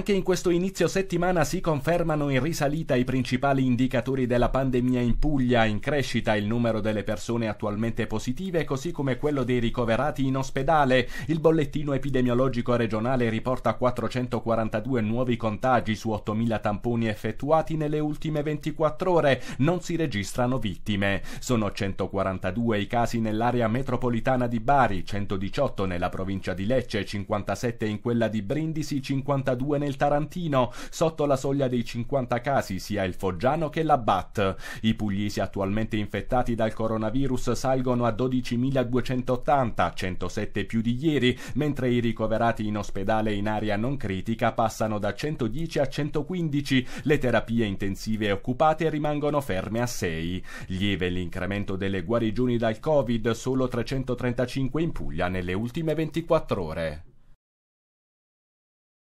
Anche in questo inizio settimana si confermano in risalita i principali indicatori della pandemia in Puglia, in crescita il numero delle persone attualmente positive così come quello dei ricoverati in ospedale. Il bollettino epidemiologico regionale riporta 442 nuovi contagi su 8.000 tamponi effettuati nelle ultime 24 ore, non si registrano vittime. Sono 142 i casi nell'area metropolitana di Bari, 118 nella provincia di Lecce, 57 in quella di Brindisi, 52 nel il Tarantino, sotto la soglia dei 50 casi sia il Foggiano che la BAT. I pugliesi attualmente infettati dal coronavirus salgono a 12.280, 107 più di ieri, mentre i ricoverati in ospedale in area non critica passano da 110 a 115, le terapie intensive occupate rimangono ferme a 6. Lieve l'incremento delle guarigioni dal Covid, solo 335 in Puglia nelle ultime 24 ore.